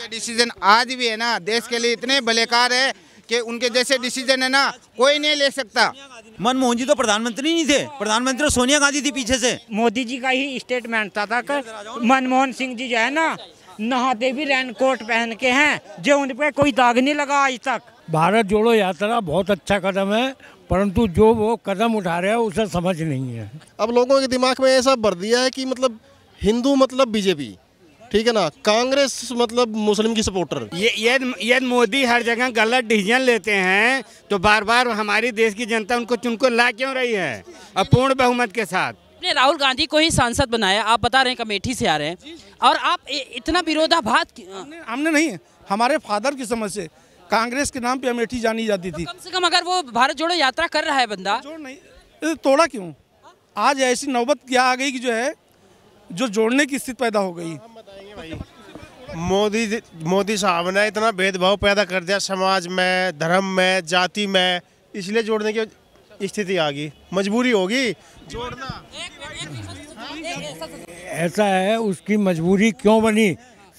के डिसीजन आज भी है ना देश के लिए इतने बलेकार है कि उनके जैसे डिसीजन है ना कोई नहीं ले सकता मनमोहन जी तो प्रधानमंत्री नहीं थे प्रधानमंत्री सोनिया गांधी थी पीछे से मोदी जी का ही स्टेटमेंट था, था मनमोहन सिंह जी जो है ना नहाते भी रेनकोट पहन के हैं जो उन पर कोई दाग नहीं लगा आज तक भारत जोड़ो यात्रा बहुत अच्छा कदम है परंतु जो वो कदम उठा रहे हैं उसे समझ नहीं है अब लोगों के दिमाग में ऐसा भर दिया है कि मतलब हिंदू मतलब बीजेपी ठीक है ना कांग्रेस मतलब मुस्लिम की सपोर्टर ये यदि मोदी हर जगह गलत डिसीजन लेते हैं तो बार बार हमारी देश की जनता उनको चुनको ला क्यों रही है और पूर्ण बहुमत के साथ ने राहुल गांधी को ही सांसद बनाया आप बता रहे हैं कमेटी से आ रहे हैं और आप इतना विरोधाभास हमने, हमने नहीं हमारे फादर की समझ से कांग्रेस के नाम पे अमेठी जानी जाती थी तो कम से कम अगर वो भारत जोड़ो यात्रा कर रहा है बंदा नहीं तोड़ा क्यों आज ऐसी नौबत क्या आ गई कि जो है जो जोड़ने की स्थिति पैदा हो गई मोदी मोदी साहब ने इतना भेदभाव पैदा कर दिया समाज में धर्म में जाति में इसलिए जोड़ने की स्थिति आ गई मजबूरी होगी जोड़ना ऐसा है उसकी मजबूरी क्यों बनी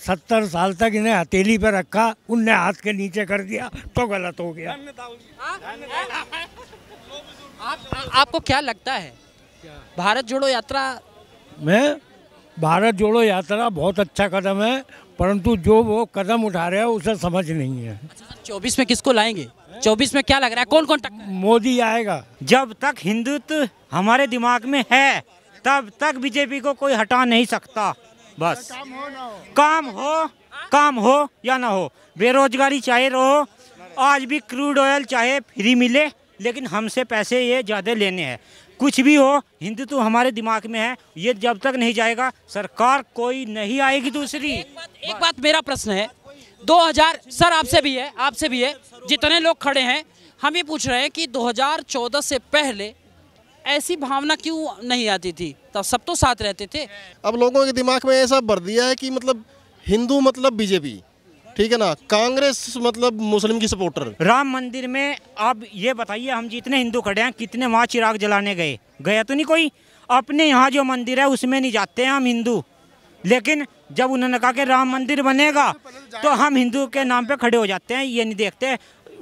सत्तर साल तक इन्हें हथेली पे रखा उनने हाथ के नीचे कर दिया तो गलत हो गया आप, आपको क्या लगता है भारत जोड़ो यात्रा में भारत जोड़ो यात्रा बहुत अच्छा कदम है परंतु जो वो कदम उठा रहे हैं उसे समझ नहीं है अच्छा, चौबीस में किसको लाएंगे चौबीस में क्या लग रहा है कौन कौन मोदी आएगा जब तक हिंदुत्व हमारे दिमाग में है तब तक बीजेपी को कोई हटा नहीं सकता बस काम हो काम हो या ना हो बेरोजगारी चाहे रहो आज भी क्रूड ऑयल चाहे फ्री मिले लेकिन हमसे पैसे ये ज़्यादा लेने हैं कुछ भी हो हिंदुत्व हमारे दिमाग में है ये जब तक नहीं जाएगा सरकार कोई नहीं आएगी दूसरी एक बात, एक बात मेरा प्रश्न है 2000 सर आपसे भी है आपसे भी है जितने लोग खड़े हैं हम ये पूछ रहे हैं कि 2014 से पहले ऐसी भावना क्यों नहीं आती थी तब सब तो साथ रहते थे अब लोगों के दिमाग में ऐसा भर दिया है कि मतलब हिंदू मतलब बीजेपी ठीक है ना कांग्रेस मतलब मुस्लिम की सपोर्टर राम मंदिर में आप ये बताइए हम जितने हिंदू खड़े हैं कितने वहाँ चिराग जलाने गए गया तो नहीं कोई अपने यहाँ जो मंदिर है उसमें नहीं जाते हैं हम हिंदू लेकिन जब उन्होंने कहा कि राम मंदिर बनेगा तो हम हिंदू के नाम पे खड़े हो जाते हैं ये नहीं देखते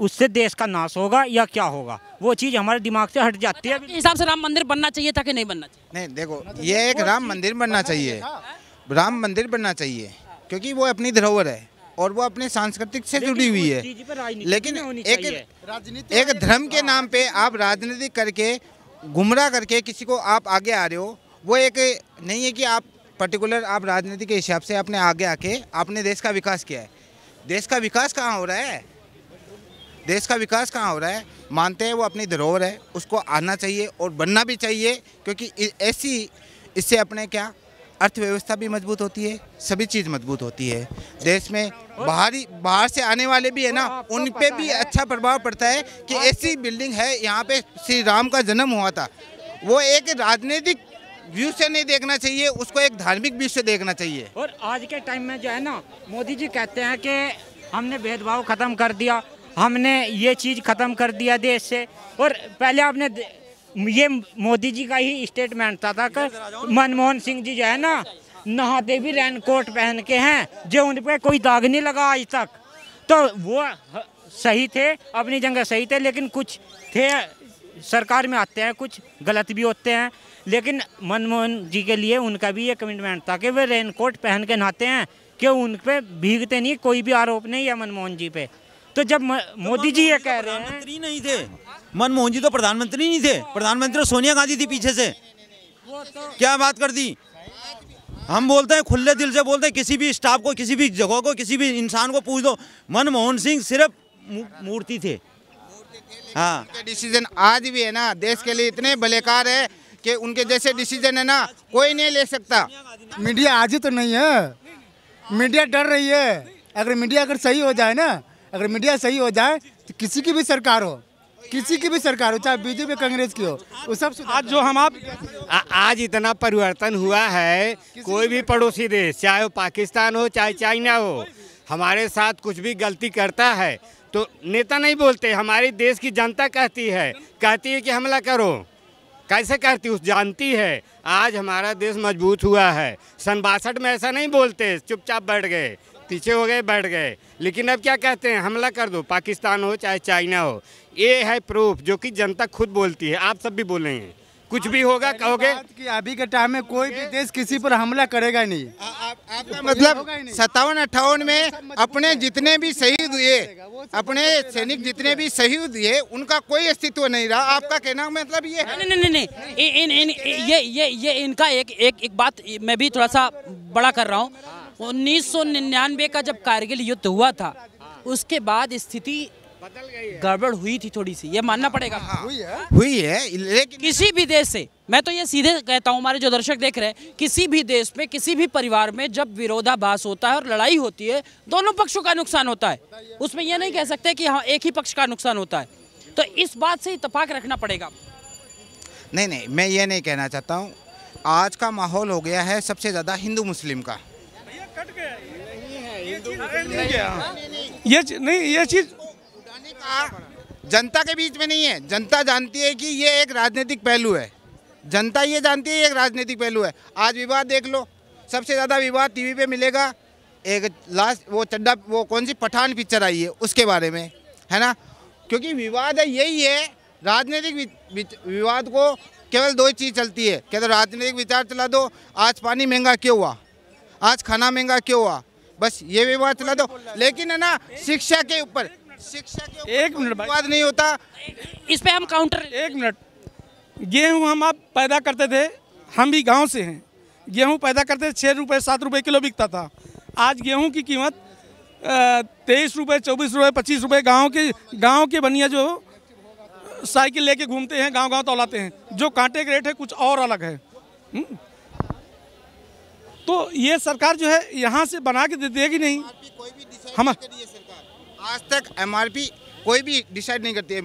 उससे देश का नाश होगा या क्या होगा वो चीज़ हमारे दिमाग से हट जाती है हिसाब से राम मंदिर बनना चाहिए था कि नहीं बनना चाहिए नहीं देखो ये एक राम मंदिर बनना चाहिए राम मंदिर बनना चाहिए क्योंकि वो अपनी धरोहर है और वो अपने सांस्कृतिक से जुड़ी हुई है लेकिन एक एक धर्म के हाँ। नाम पे आप राजनीति करके गुमराह करके किसी को आप आगे आ रहे हो वो एक नहीं है कि आप पर्टिकुलर आप राजनीति के हिसाब से आपने आगे आके आपने देश का विकास किया है देश का विकास कहाँ हो रहा है देश का विकास कहाँ हो रहा है मानते हैं वो अपनी धरोहर है उसको आना चाहिए और बनना भी चाहिए क्योंकि ऐसी इससे अपने क्या अर्थव्यवस्था भी मजबूत होती है सभी चीज़ मजबूत होती है देश में बाहरी बाहर से आने वाले भी है ना उन पे भी अच्छा प्रभाव पड़ता है कि ऐसी बिल्डिंग है यहाँ पे श्री राम का जन्म हुआ था वो एक राजनीतिक व्यू से नहीं देखना चाहिए उसको एक धार्मिक व्यू से देखना चाहिए और आज के टाइम में जो है ना मोदी जी कहते हैं कि हमने भेदभाव खत्म कर दिया हमने ये चीज़ खत्म कर दिया देश से और पहले आपने ये मोदी जी का ही स्टेटमेंट था था मनमोहन सिंह जी जो है ना नहाते भी रेन कोट पहन के हैं जो उन पर कोई दाग नहीं लगा आज तक तो वो सही थे अपनी जगह सही थे लेकिन कुछ थे सरकार में आते हैं कुछ गलत भी होते हैं लेकिन मनमोहन जी के लिए उनका भी ये कमिटमेंट था कि वे रेन कोट पहन के नहाते हैं क्यों उन पर भीगते नहीं कोई भी आरोप नहीं है मनमोहन जी पे तो जब तो मोदी जी ये कह रहे हैं नहीं थे मनमोहन जी तो प्रधानमंत्री नहीं थे प्रधानमंत्री सोनिया गांधी थी पीछे से क्या बात कर दी हम बोलते हैं खुले दिल से बोलते हैं किसी भी स्टाफ को किसी भी जगह को किसी भी इंसान को पूछ दो मनमोहन सिंह सिर्फ मूर्ति थे हाँ डिसीजन आज भी है ना देश के लिए इतने बलेकार है कि उनके जैसे डिसीजन है ना कोई नहीं ले सकता मीडिया आज ही तो नहीं है मीडिया डर रही है अगर मीडिया अगर सही हो जाए ना अगर मीडिया सही हो जाए तो किसी की भी सरकार हो किसी की भी सरकार हो चाहे बीजेपी कांग्रेस की हो वो सब आज जो हम आप आ, आज इतना परिवर्तन हुआ है कोई भी पड़ोसी देश चाहे वो पाकिस्तान हो चाहे चाइना हो हमारे साथ कुछ भी गलती करता है तो नेता नहीं बोलते हमारे देश की जनता कहती है कहती है कि हमला करो कैसे कहती उस जानती है आज हमारा देश मजबूत हुआ है सन बासठ में ऐसा नहीं बोलते चुपचाप बैठ गए पीछे हो गए बैठ गए लेकिन अब क्या कहते हैं हमला कर दो पाकिस्तान हो चाहे चाइना हो ये है प्रूफ जो कि जनता खुद बोलती है आप सब भी बोले हैं कुछ भी होगा कहोगे कि अभी के टाइम में कोई भी देश किसी पर हमला करेगा नहीं आ, आ, तो मतलब सत्तावन अट्ठावन में अपने जितने भी शहीद हुए अपने सैनिक जितने भी शहीद हुए उनका कोई अस्तित्व नहीं रहा आपका कहना मतलब ये नहीं नहीं नहीं ये ये ये इनका एक एक एक बात मैं भी थोड़ा सा बड़ा कर रहा हूँ 1999 का जब कारगिल युद्ध हुआ था उसके बाद स्थिति गड़बड़ हुई थी थोड़ी सी ये मानना पड़ेगा हाँ, हुई है हुई है लेकिन किसी भी देश से मैं तो ये सीधे कहता हूँ हमारे जो दर्शक देख रहे हैं किसी भी देश में किसी भी परिवार में जब विरोधाभास होता है और लड़ाई होती है दोनों पक्षों का नुकसान होता है उसमें यह नहीं कह सकते कि हाँ एक ही पक्ष का नुकसान होता है तो इस बात से इतफाक रखना पड़ेगा नहीं नहीं मैं ये नहीं कहना चाहता हूँ आज का माहौल हो गया है सबसे ज़्यादा हिंदू मुस्लिम का कट गया नहीं है ये हाँ। नहीं ये चीज जनता के बीच में नहीं है जनता जानती है कि ये एक राजनीतिक पहलू है जनता ये जानती है एक राजनीतिक पहलू है आज विवाद देख लो सबसे ज़्यादा विवाद टीवी पे मिलेगा एक लास्ट वो चड्डा वो कौन सी पठान पिक्चर आई है उसके बारे में है ना क्योंकि विवाद है यही है राजनीतिक विवाद को केवल दो चीज़ चलती है क्या तो राजनीतिक विचार चला दो आज पानी महंगा क्यों हुआ आज खाना महंगा क्यों हुआ बस ये बात चला दो लेकिन है ना शिक्षा के ऊपर शिक्षा के एक मिनट विवाद नहीं होता इस पे हम काउंटर एक मिनट गेहूँ हम आप पैदा करते थे हम भी गांव से हैं गेहूँ पैदा करते थे छः रुपये सात रुपये किलो बिकता था आज गेहूँ की कीमत तेईस रुपये चौबीस रुपये पच्चीस रुपये गाँव के गाँव के बनिया जो साइकिल लेके घूमते हैं गांव गांव तोलाते हैं जो कांटे के रेट है कुछ और अलग है हुँ? हम्म? तो ये सरकार जो है यहाँ से बना के दे देगी नहीं कोई भी हम आज तक एम कोई भी डिसाइड नहीं करती है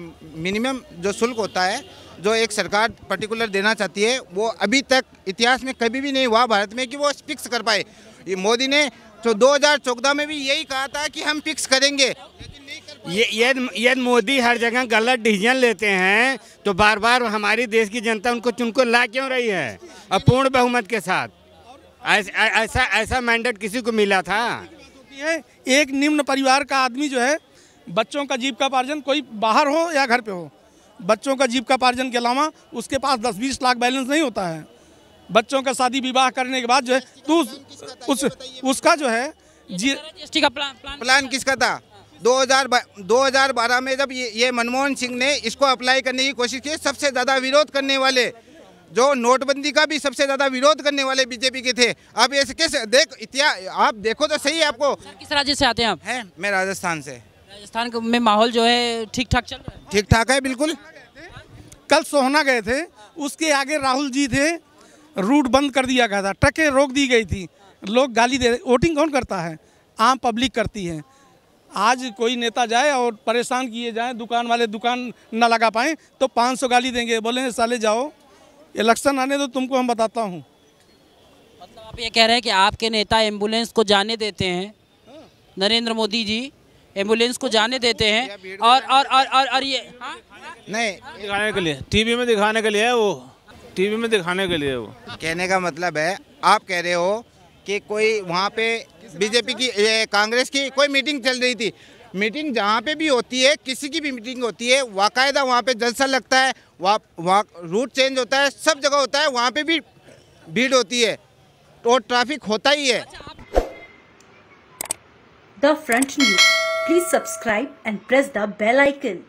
मिनिमम जो शुल्क होता है जो एक सरकार पर्टिकुलर देना चाहती है वो अभी तक इतिहास में कभी भी नहीं हुआ भारत में कि वो फिक्स कर पाए ये मोदी ने तो दो हजार चौदह में भी यही कहा था कि हम फिक्स करेंगे ये यदि मोदी हर जगह गलत डिसीजन लेते हैं तो बार बार हमारी देश की जनता उनको चुनको ला क्यों रही है अपूर्ण बहुमत के साथ ऐसा ऐसा मैंडेट किसी को मिला था एक निम्न परिवार का आदमी जो है बच्चों का जीव का पार्जन कोई बाहर हो या घर पे हो बच्चों का जीव का पार्जन के अलावा उसके पास दस बीस लाख बैलेंस नहीं होता है बच्चों का शादी विवाह करने के बाद जो है तो उस उसका जो है जी का प्लान प्लान किसका था 2000 2012 में जब ये, ये मनमोहन सिंह ने इसको अप्लाई करने की कोशिश की सबसे ज़्यादा विरोध करने वाले जो नोटबंदी का भी सबसे ज़्यादा विरोध करने वाले बीजेपी के थे अब ऐसे कैसे देख इतिहास आप देखो तो सही है आपको किस राज्य से आते हैं आप हैं मैं राजस्थान से राजस्थान में माहौल जो है ठीक ठाक चल रहा है ठीक ठाक है बिल्कुल कल सोहना गए थे उसके आगे राहुल जी थे रूट बंद कर दिया गया था ट्रकें रोक दी गई थी लोग गाली दे वोटिंग कौन करता है आम पब्लिक करती है आज कोई नेता जाए और परेशान किए जाए दुकान वाले दुकान ना लगा पाए तो 500 गाली देंगे बोले साले जाओ इलेक्शन आने दो तो तुमको हम बताता हूँ मतलब आप ये कह रहे हैं कि आपके नेता एम्बुलेंस को जाने देते हैं नरेंद्र मोदी जी एम्बुलेंस को जाने देते हैं और और और और, ये हाँ? नहीं दिखाने के लिए टीवी में दिखाने के लिए है वो टीवी में दिखाने के लिए वो कहने का मतलब है आप कह रहे हो कि कोई वहाँ पे बीजेपी की कांग्रेस की कोई मीटिंग चल रही थी मीटिंग जहाँ पे भी होती है किसी की भी मीटिंग होती है बाकायदा वहाँ पे जलसा लगता है वहाँ वहाँ रूट चेंज होता है सब जगह होता है वहाँ पे भी भीड़ होती है और ट्रैफिक होता ही है अच्छा, the front news please subscribe and press the bell icon